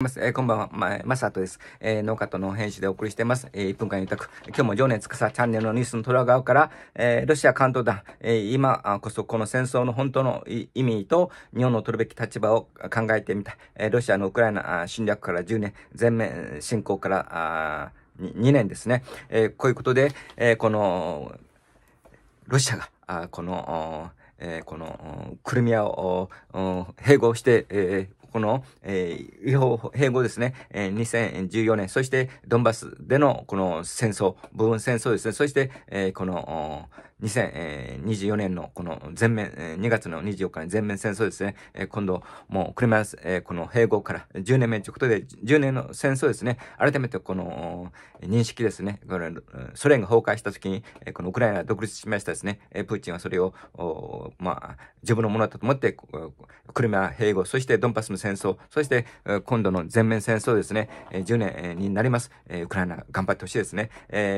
ます。えー、こんばんは、ま、マサトです。えー、農家との編集でお送りしています。えー、1分間委託。今日も情熱草チャンネルのニュースの虎側から、えー、ロシア関東団、えー、今こそこの戦争の本当の意味と、日本の取るべき立場を考えてみた。えー、ロシアのウクライナ侵略から10年、全面侵攻から、あ2年ですね。えー、こういうことで、えー、この、ロシアが、あこの、えー、この、クリミアを、併合して、えーこの、えー、違法併合ですね、えー、2014年、そしてドンバスでのこの戦争、部分戦争ですね、そして、えー、この、2024年のこの全面、2月の24日に全面戦争ですね、今度もうクリマス、この併合から10年目ということで、10年の戦争ですね、改めてこの認識ですね、ソ連が崩壊した時に、このウクライナが独立しましたですね、プーチンはそれを、まあ、自分のものだと思って、クリマ併合、そしてドンパスの戦争、そして今度の全面戦争ですね、10年になります。ウクライナ頑張ってほしいですね。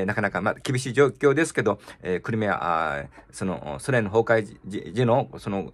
なかなか、まあ、厳しい状況ですけど、クリミアそのソ連の崩壊時のその、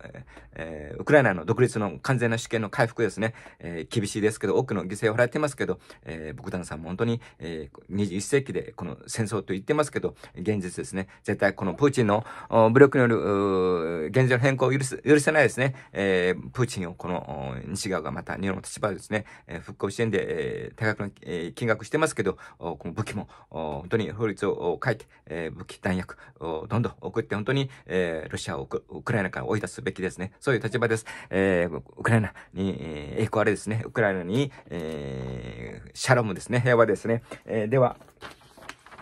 えー、ウクライナの独立の完全な主権の回復ですね、えー、厳しいですけど多くの犠牲を払っていますけど、えー、ボクダンさんも本当に、えー、21世紀でこの戦争と言ってますけど現実ですね絶対このプーチンの武力による現状の変更を許す、許せないですね。えー、プーチンをこの西側がまた日本の立場ですね、えー、復興支援で、えー、多額の、えー、金額してますけど、この武器も本当に法律を書いて、えー、武器弾薬をどんどん送って本当に、えー、ロシアをウクライナから追い出すべきですね。そういう立場です。えー、ウクライナに、えー、栄光あれですね。ウクライナに、えー、シャロムですね。平和ですね。えー、では、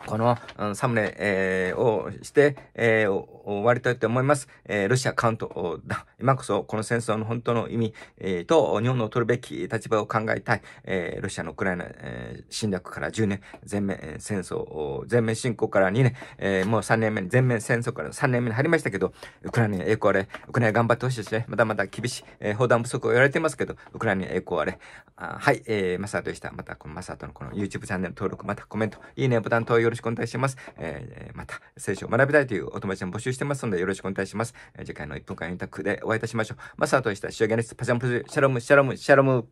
この、うん、サムネ、えー、をして、えー、終わりたいと思います。えー、ロシアカウントだ。今こそこの戦争の本当の意味、えー、と日本の取るべき立場を考えたい。えー、ロシアのウクライナ、えー、侵略から10年、全面戦争、全面侵攻から2年、えー、もう3年目に、全面戦争から3年目に入りましたけど、ウクライナに栄光あれ、ウクライナ頑張ってほしいですね。まだまだ厳しい、えー、砲弾不足を言われてますけど、ウクライナに栄光あれ。あはい、えー、マサトでした。またこのマサトのこの YouTube チャンネル登録、またコメント、いいねボタンとよろろしくお願いします。えー、また、聖書を学びたいというお友達も募集してますので、よろしくお願いします。次回の1分間インタックでお会いいたしましょう。マサーでした。仕上げです。パジャンプシャロム、シャロム、シャロム。